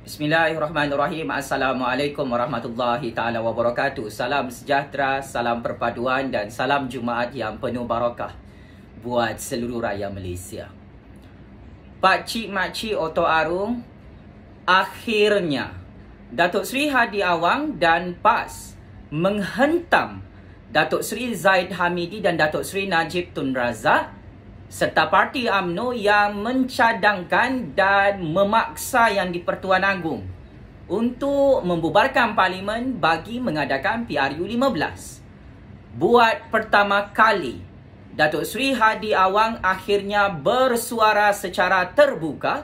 Bismillahirrahmanirrahim. Assalamualaikum warahmatullahi taala wabarakatuh. Salam sejahtera, salam perpaduan dan salam Jumaat yang penuh barakah buat seluruh rakyat Malaysia. Pak Cik Mak Cik Oto Arung akhirnya Datuk Seri Hadi Awang dan PAS menghentam Datuk Seri Zaid Hamidi dan Datuk Seri Najib Tun Razak serta parti UMNO yang mencadangkan dan memaksa yang di-Pertuan Agong untuk membubarkan parlimen bagi mengadakan PRU 15. Buat pertama kali, Datuk Sri Hadi Awang akhirnya bersuara secara terbuka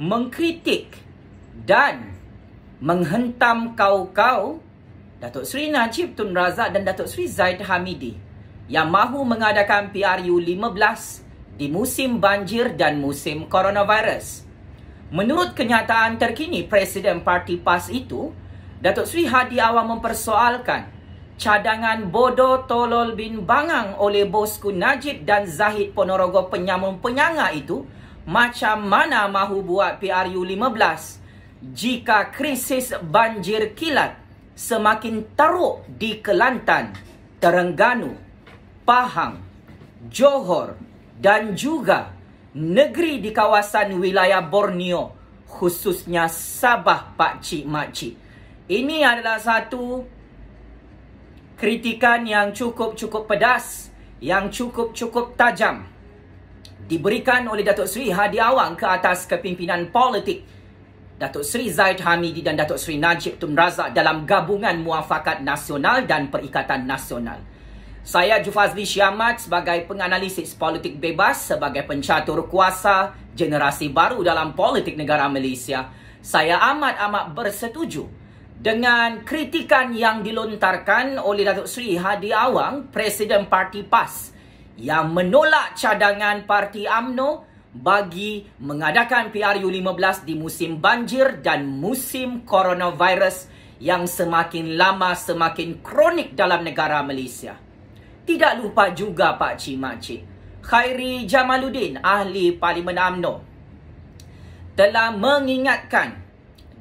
mengkritik dan menghentam kau-kau Datuk Sri Najib Tun Razak dan Datuk Sri Zaid Hamidi yang mahu mengadakan PRU 15 di musim banjir dan musim coronavirus. Menurut kenyataan terkini Presiden Parti PAS itu, Datuk Sri Hadi Awang mempersoalkan cadangan bodoh tolol bin bangang oleh bosku Najib dan Zahid Ponorogo penyamun penyanga itu macam mana mahu buat PRU 15 jika krisis banjir kilat semakin teruk di Kelantan, Terengganu, Pahang, Johor, dan juga negeri di kawasan wilayah Borneo khususnya Sabah Pakcik Makcik. Ini adalah satu kritikan yang cukup-cukup pedas, yang cukup-cukup tajam diberikan oleh Datuk Seri Hadi Awang ke atas kepimpinan politik Datuk Seri Zaid Hamidi dan Datuk Seri Najib Tun Razak dalam gabungan muafakat nasional dan perikatan nasional. Saya Jufazli Syamat sebagai penganalisis politik bebas sebagai pencatur kuasa generasi baru dalam politik negara Malaysia. Saya amat amat bersetuju dengan kritikan yang dilontarkan oleh Datuk Sri Hadi Awang, Presiden Parti PAS yang menolak cadangan Parti AMNO bagi mengadakan PRU15 di musim banjir dan musim coronavirus yang semakin lama semakin kronik dalam negara Malaysia. Tidak lupa juga Pak Cik Makcik. Khairi Jamaluddin, Ahli Parlimen Amno, telah mengingatkan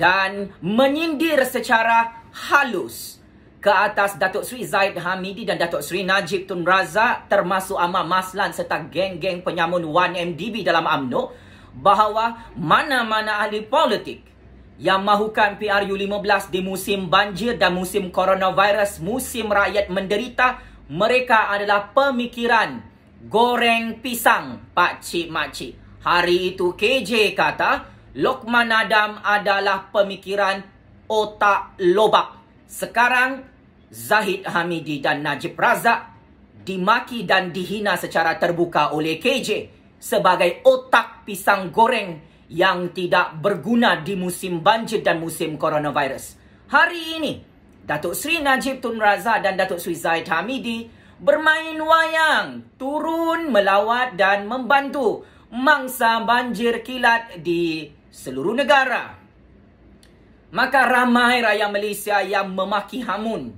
dan menyindir secara halus ke atas Datuk Sri Zaid Hamidi dan Datuk Sri Najib Tun Razak termasuk Amar Maslan serta geng-geng penyamun 1MDB dalam Amno, bahawa mana-mana ahli politik yang mahukan PRU 15 di musim banjir dan musim coronavirus musim rakyat menderita mereka adalah pemikiran goreng pisang pak cik mak cik. Hari itu KJ kata Lokman Adam adalah pemikiran otak lobak. Sekarang Zahid Hamidi dan Najib Razak dimaki dan dihina secara terbuka oleh KJ sebagai otak pisang goreng yang tidak berguna di musim banjir dan musim coronavirus. Hari ini Datuk Sri Najib Tun Razak dan Datuk Sri Zaid Hamidi bermain wayang turun melawat dan membantu mangsa banjir kilat di seluruh negara. Maka ramai rakyat Malaysia yang memaki hamun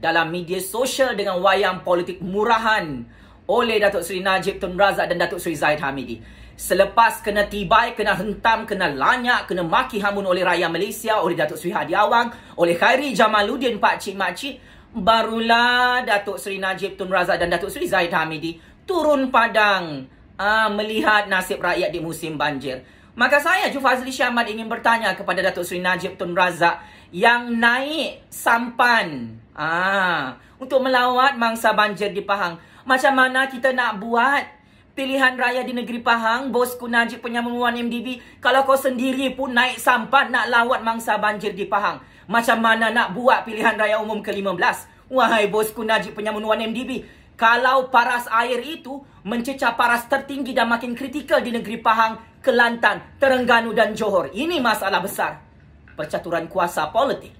dalam media sosial dengan wayang politik murahan oleh Datuk Seri Najib Tun Razak dan Datuk Seri Zaid Hamidi selepas kena tibai, kena hentam, kena lanyak, kena maki hamun oleh rakyat Malaysia, oleh Datuk Sri Hadi Awang, oleh Khairi Jamaluddin pakcik-makcik, barulah Datuk Sri Najib Tun Razak dan Datuk Sri Zaid Hamidi turun padang aa, ah, melihat nasib rakyat di musim banjir. Maka saya, Jufazli Syamad ingin bertanya kepada Datuk Sri Najib Tun Razak yang naik sampan aa, ah, untuk melawat mangsa banjir di Pahang. Macam mana kita nak buat pilihan raya di negeri Pahang, bosku Najib Penyamunuan MDB, kalau kau sendiri pun naik sampan nak lawat mangsa banjir di Pahang. Macam mana nak buat pilihan raya umum ke-15? Wahai bosku Najib Penyamunuan MDB, kalau paras air itu mencecah paras tertinggi dan makin kritikal di negeri Pahang, Kelantan, Terengganu dan Johor. Ini masalah besar. Percaturan kuasa politik.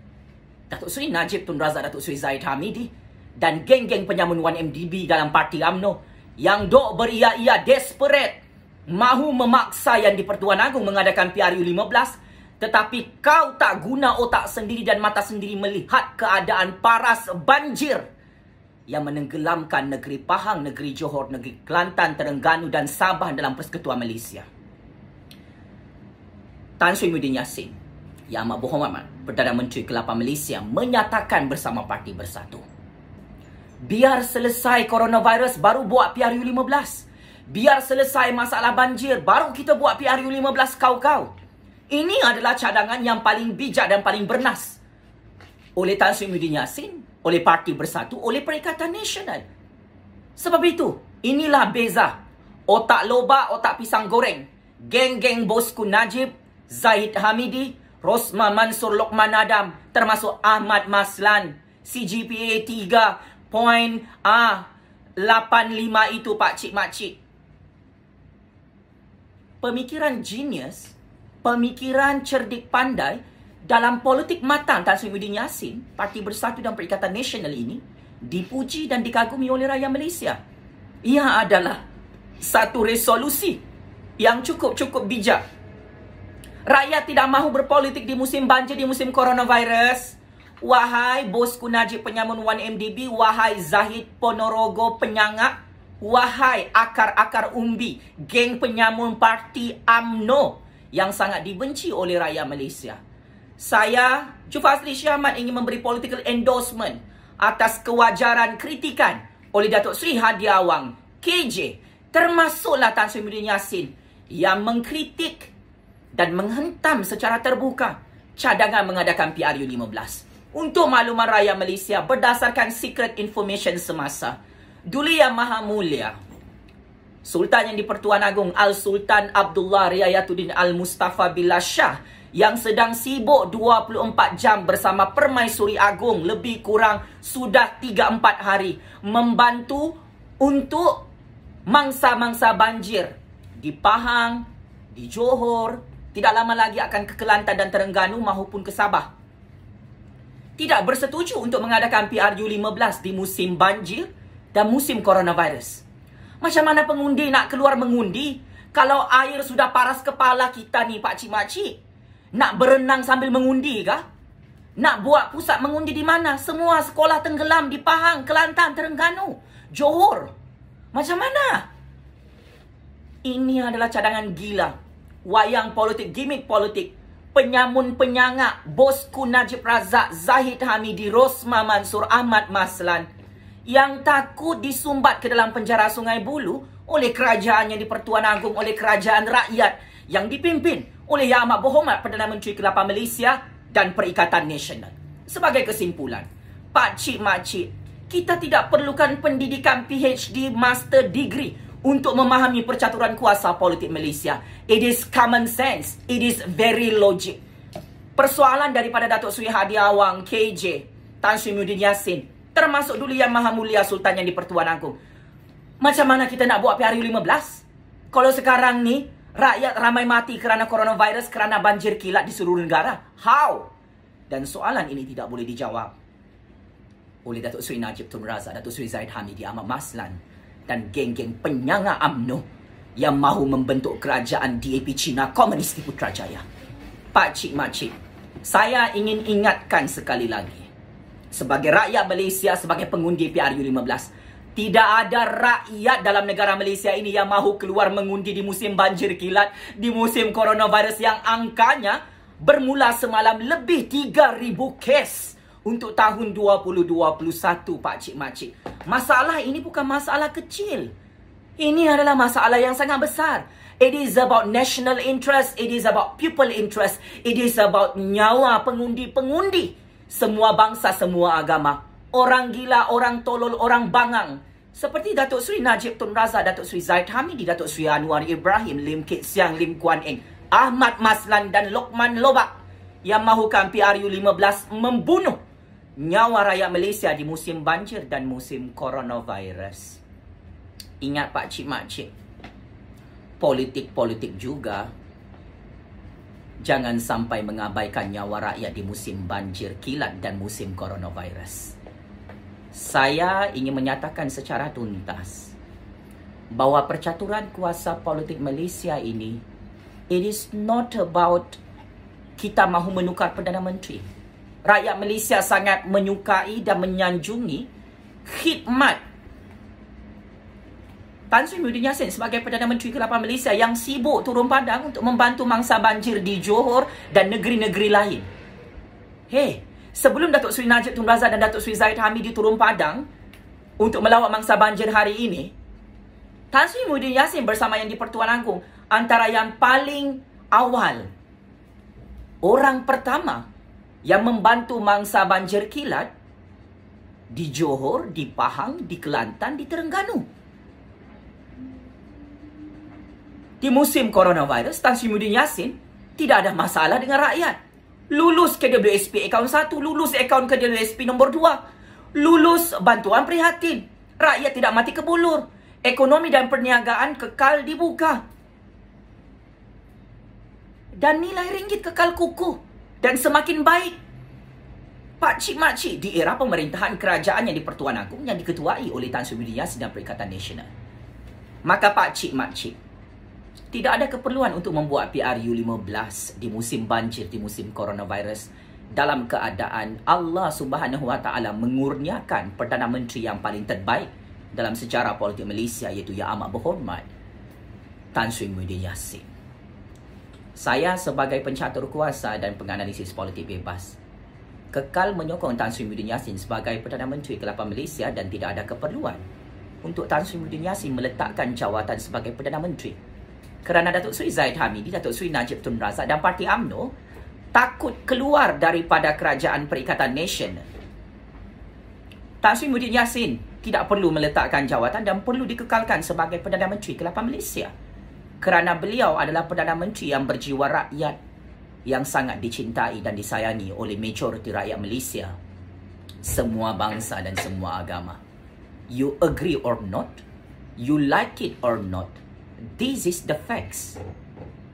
Datuk Seri Najib Tun Razak Datuk Seri Zaid Hamidi dan geng-geng penyamunuan MDB dalam parti AMNO yang dok beria-ia desperate mahu memaksa yang di Pertuan Agung mengadakan PRU 15 tetapi kau tak guna otak sendiri dan mata sendiri melihat keadaan paras banjir yang menenggelamkan negeri Pahang, negeri Johor, negeri Kelantan, Terengganu dan Sabah dalam persekutuan Malaysia. Tan Sri Muhyiddin Yassin, Yang Amat Berhormat, Perdana Menteri ke-8 Malaysia menyatakan bersama Parti Bersatu. Biar selesai coronavirus baru buat PRU15. Biar selesai masalah banjir baru kita buat PRU15 kau-kau. Ini adalah cadangan yang paling bijak dan paling bernas. Oleh Tan Sri Muhyiddin Yassin, oleh Parti Bersatu, oleh Perikatan Nasional. Sebab itu, inilah beza. Otak loba, otak pisang goreng. Geng-geng bosku Najib, Zahid Hamidi, Rosma Mansur Lokman Adam, termasuk Ahmad Maslan, CGPA 3, point ah 85 itu pak cik mak cik. Pemikiran genius, pemikiran cerdik pandai dalam politik matang Tan Sri Muhyiddin Yassin, Parti Bersatu dan Perikatan Nasional ini dipuji dan dikagumi oleh rakyat Malaysia. Ia adalah satu resolusi yang cukup-cukup bijak. Rakyat tidak mahu berpolitik di musim banjir, di musim coronavirus. Wahai bosku Najib Penyamun 1MDB. Wahai Zahid Ponorogo Penyangak. Wahai akar-akar umbi. Geng Penyamun Parti AMNO. Yang sangat dibenci oleh rakyat Malaysia. Saya, Jufazli Syahmat ingin memberi political endorsement. Atas kewajaran kritikan oleh Datuk Sri Hadi Awang. KJ. Termasuklah Tan Sri Mudin Yassin. Yang mengkritik dan menghentam secara terbuka cadangan mengadakan PRU 15 untuk makluman rakyat Malaysia berdasarkan secret information semasa. Duli Yang Maha Mulia, Sultan yang Dipertuan pertuan Agong, Al-Sultan Abdullah Riayatuddin Al-Mustafa Billah Shah yang sedang sibuk 24 jam bersama Permaisuri Agong lebih kurang sudah 3-4 hari membantu untuk mangsa-mangsa banjir di Pahang, di Johor, tidak lama lagi akan ke Kelantan dan Terengganu maupun ke Sabah tidak bersetuju untuk mengadakan PRU 15 di musim banjir dan musim coronavirus. Macam mana pengundi nak keluar mengundi kalau air sudah paras kepala kita ni pak cik mak Nak berenang sambil mengundi kah? Nak buat pusat mengundi di mana? Semua sekolah tenggelam di Pahang, Kelantan, Terengganu, Johor. Macam mana? Ini adalah cadangan gila. Wayang politik, gimmick politik penyamun penyangak bosku Najib Razak Zahid Hamidi Rosma Mansur Ahmad Maslan yang takut disumbat ke dalam penjara Sungai Bulu oleh kerajaan yang dipertuan agung oleh kerajaan rakyat yang dipimpin oleh Yang Amat Berhormat Perdana Menteri ke Malaysia dan Perikatan Nasional. Sebagai kesimpulan, Pak Cik Mak kita tidak perlukan pendidikan PhD, Master Degree untuk memahami percaturan kuasa politik Malaysia. It is common sense. It is very logic. Persoalan daripada Datuk Sui Hadi Awang, KJ, Tan Sri Muhyiddin Yassin, termasuk dulu yang Maha Mulia Sultan yang di Pertuan Agong. Macam mana kita nak buat PRU 15? Kalau sekarang ni, rakyat ramai mati kerana coronavirus, kerana banjir kilat di seluruh negara. How? Dan soalan ini tidak boleh dijawab oleh Datuk Sri Najib Tun Razak, Datuk Sri Zaid Hamidi Ahmad Maslan dan geng-geng penyanga UMNO yang mahu membentuk kerajaan DAP China Komunis di Putrajaya. Pak Cik Mak Cik, saya ingin ingatkan sekali lagi. Sebagai rakyat Malaysia, sebagai pengundi PRU15, tidak ada rakyat dalam negara Malaysia ini yang mahu keluar mengundi di musim banjir kilat, di musim coronavirus yang angkanya bermula semalam lebih 3,000 kes untuk tahun 2021 pak cik mak cik. Masalah ini bukan masalah kecil. Ini adalah masalah yang sangat besar. It is about national interest, it is about people interest, it is about nyawa pengundi-pengundi semua bangsa, semua agama. Orang gila, orang tolol, orang bangang. Seperti Datuk Sri Najib Tun Razak, Datuk Sri Zaid Hamidi, Datuk Sri Anwar Ibrahim, Lim Kit Siang, Lim Kuan Eng, Ahmad Maslan dan Lokman Lobak yang mahukan PRU 15 membunuh nyawa rakyat Malaysia di musim banjir dan musim coronavirus. Ingat Pak Cik Mak Cik, politik-politik juga. Jangan sampai mengabaikan nyawa rakyat di musim banjir kilat dan musim coronavirus. Saya ingin menyatakan secara tuntas bahawa percaturan kuasa politik Malaysia ini it is not about kita mahu menukar Perdana Menteri rakyat Malaysia sangat menyukai dan menyanjungi khidmat Tan Sri Muhyiddin Yassin sebagai Perdana Menteri ke-8 Malaysia yang sibuk turun padang untuk membantu mangsa banjir di Johor dan negeri-negeri lain. Hei, sebelum Datuk Sri Najib Tun Razak dan Datuk Sri Zahid Hamidi turun padang untuk melawat mangsa banjir hari ini, Tan Sri Muhyiddin Yassin bersama yang di Pertuan Agong antara yang paling awal orang pertama yang membantu mangsa banjir kilat di Johor, di Pahang, di Kelantan, di Terengganu. Di musim coronavirus, Tan Sri Mudin Yassin tidak ada masalah dengan rakyat. Lulus KWSP akaun 1, lulus akaun KWSP nombor 2. Lulus bantuan prihatin. Rakyat tidak mati kebulur. Ekonomi dan perniagaan kekal dibuka. Dan nilai ringgit kekal kukuh dan semakin baik Pakcik makcik di era pemerintahan kerajaan yang dipertuan agung yang diketuai oleh Tan Sri Yas dan Perikatan Nasional. Maka pakcik makcik tidak ada keperluan untuk membuat PRU 15 di musim banjir, di musim coronavirus dalam keadaan Allah Subhanahu Wa Taala mengurniakan Perdana Menteri yang paling terbaik dalam sejarah politik Malaysia iaitu yang amat berhormat Tan Sri Muhyiddin Yassin saya sebagai pencatur kuasa dan penganalisis politik bebas kekal menyokong Tan Sri Muhyiddin Yassin sebagai Perdana Menteri ke-8 Malaysia dan tidak ada keperluan untuk Tan Sri Muhyiddin Yassin meletakkan jawatan sebagai Perdana Menteri. Kerana Datuk Seri Zaid Hamidi, Datuk Seri Najib Tun Razak dan Parti AMNO takut keluar daripada Kerajaan Perikatan Nation. Tan Sri Muhyiddin Yassin tidak perlu meletakkan jawatan dan perlu dikekalkan sebagai Perdana Menteri ke-8 Malaysia kerana beliau adalah Perdana Menteri yang berjiwa rakyat yang sangat dicintai dan disayangi oleh majoriti rakyat Malaysia semua bangsa dan semua agama you agree or not you like it or not this is the facts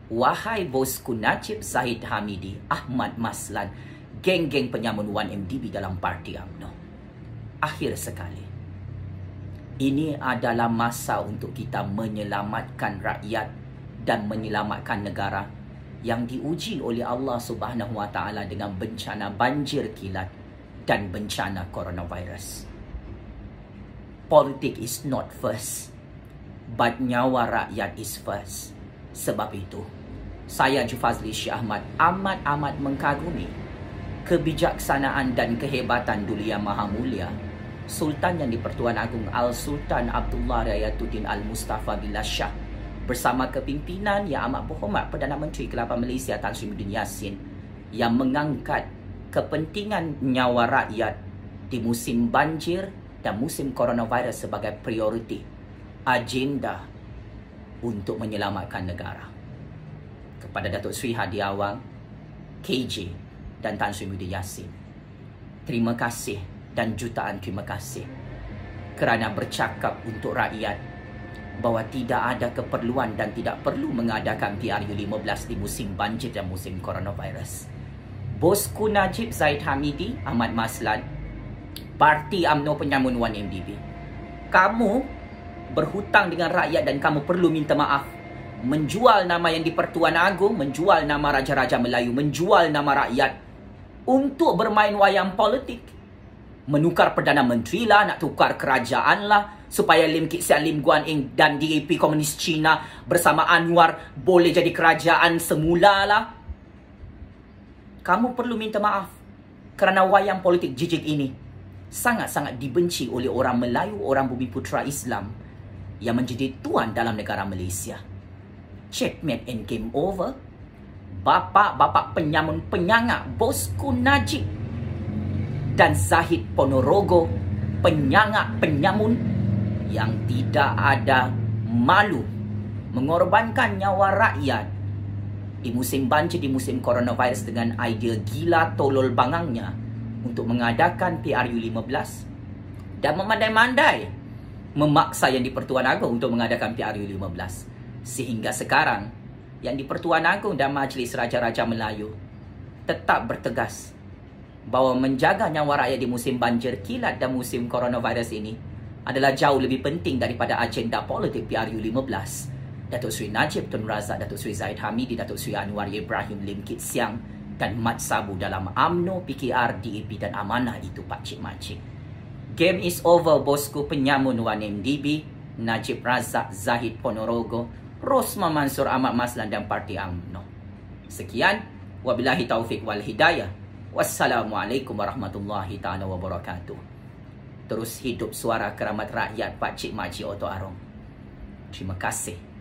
wahai bosku Najib Zahid Hamidi Ahmad Maslan geng-geng penyamun 1MDB dalam parti UMNO akhir sekali ini adalah masa untuk kita menyelamatkan rakyat dan menyelamatkan negara yang diuji oleh Allah Subhanahu Wa Taala dengan bencana banjir kilat dan bencana coronavirus. Politik is not first, but nyawa rakyat is first. Sebab itu, saya Jufazli Syih Ahmad amat-amat mengkagumi kebijaksanaan dan kehebatan Duli Yang Maha Mulia Sultan yang Dipertuan Agung Al-Sultan Abdullah Rayatuddin Al-Mustafa Billah Shah bersama kepimpinan yang amat berhormat Perdana Menteri ke-8 Malaysia Tan Sri Muhyiddin Yassin yang mengangkat kepentingan nyawa rakyat di musim banjir dan musim coronavirus sebagai prioriti agenda untuk menyelamatkan negara. Kepada Datuk Sri Hadi Awang, KJ dan Tan Sri Muhyiddin Yassin, terima kasih dan jutaan terima kasih kerana bercakap untuk rakyat bahawa tidak ada keperluan dan tidak perlu mengadakan PRU15 di musim banjir dan musim coronavirus. Bosku Najib Zaid Hamidi, Ahmad Maslan, Parti UMNO Penyamun 1MDB. Kamu berhutang dengan rakyat dan kamu perlu minta maaf. Menjual nama yang dipertuan agung, menjual nama Raja-Raja Melayu, menjual nama rakyat untuk bermain wayang politik menukar Perdana Menteri lah, nak tukar kerajaan lah supaya Lim Kit Sian, Lim Guan Eng dan DAP Komunis China bersama Anwar boleh jadi kerajaan semula lah. Kamu perlu minta maaf kerana wayang politik jijik ini sangat-sangat dibenci oleh orang Melayu, orang bumi putera Islam yang menjadi tuan dalam negara Malaysia. Checkmate and game over. Bapak-bapak penyamun penyangak, bosku Najib dan Zahid Ponorogo penyangak penyamun yang tidak ada malu mengorbankan nyawa rakyat di musim banjir di musim coronavirus dengan idea gila tolol bangangnya untuk mengadakan PRU 15 dan memandai-mandai memaksa yang di Pertuan Agong untuk mengadakan PRU 15 sehingga sekarang yang di Pertuan Agong dan Majlis Raja-Raja Melayu tetap bertegas bahawa menjaga nyawa rakyat di musim banjir kilat dan musim coronavirus ini adalah jauh lebih penting daripada agenda politik PRU15. Datuk Sri Najib Tun Razak, Datuk Sri Zaid Hamidi, Datuk Sri Anwar Ibrahim Lim Kit Siang dan Mat Sabu dalam AMNO, PKR, DAP dan Amanah itu pakcik macik. Game is over bosku penyamun Wan MDB, Najib Razak, Zahid Ponorogo, Rosma Mansur Ahmad Maslan dan Parti AMNO. Sekian, wabillahi taufik wal hidayah. Wassalamualaikum warahmatullahi taala wabarakatuh. Terus hidup suara keramat rakyat Pak Cik Maji Oto Arong. Terima kasih.